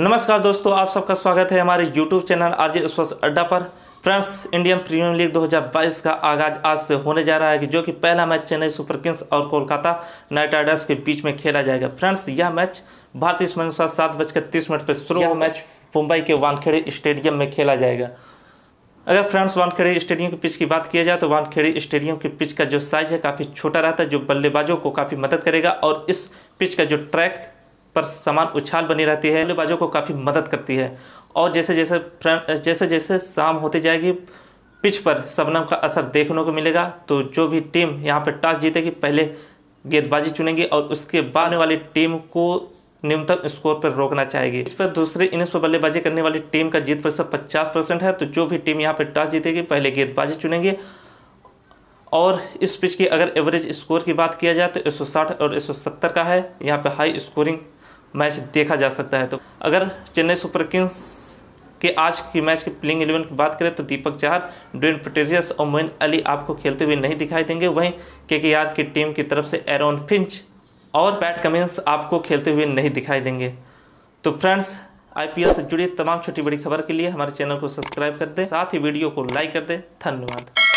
नमस्कार दोस्तों आप सबका स्वागत है हमारे यूट्यूब चैनल जे स्पोर्ट्स अड्डा पर फ्रेंड्स इंडियन प्रीमियर लीग 2022 का आगाज आज से होने जा रहा है कि जो कि पहला मैच चेन्नई सुपर किंग्स और कोलकाता नाइट राइडर्स के बीच में खेला जाएगा फ्रेंड्स यह मैच भारतीय समय अनुसार सात बजकर तीस मिनट पर शुरू हुआ मैच मुंबई के वानखेड़े स्टेडियम में खेला जाएगा अगर फ्रेंड्स वानखेड़े स्टेडियम के पिच की बात किया जाए तो वानखेड़े स्टेडियम के पिच का जो साइज है काफ़ी छोटा रहता है जो बल्लेबाजों को काफ़ी मदद करेगा और इस पिच का जो ट्रैक पर समान उछाल बनी रहती है बल्लेबाजों को काफ़ी मदद करती है और जैसे जैसे जैसे जैसे शाम होती जाएगी पिच पर सबनम का असर देखने को मिलेगा तो जो भी टीम यहाँ पर टॉस जीतेगी पहले गेंदबाजी चुनेंगी और उसके बाद वाली टीम को न्यूनतम स्कोर पर रोकना चाहेगी इस पर दूसरे इनिंग्स पर बल्लेबाजी करने वाली टीम का जीत प्रतिशत पचास परसेंट है तो जो भी टीम यहाँ पर टॉस जीतेगी पहले गेंदबाजी चुनेंगी और इस पिच की अगर एवरेज स्कोर की बात किया जाए तो 160 और 170 का है यहाँ पे हाई स्कोरिंग मैच देखा जा सकता है तो अगर चेन्नई सुपर किंग्स के आज की मैच की प्लेइंग एलेवन की बात करें तो दीपक चाहर ड्वेन पटेरियस और मोइन अली आपको खेलते हुए नहीं दिखाई देंगे वहीं के के आर की टीम की तरफ से एरोन फिंच और पैट कमिंस आपको खेलते हुए नहीं दिखाई देंगे तो फ्रेंड्स आईपीएल से जुड़ी तमाम छोटी बड़ी खबर के लिए हमारे चैनल को सब्सक्राइब कर दें साथ ही वीडियो को लाइक कर दें धन्यवाद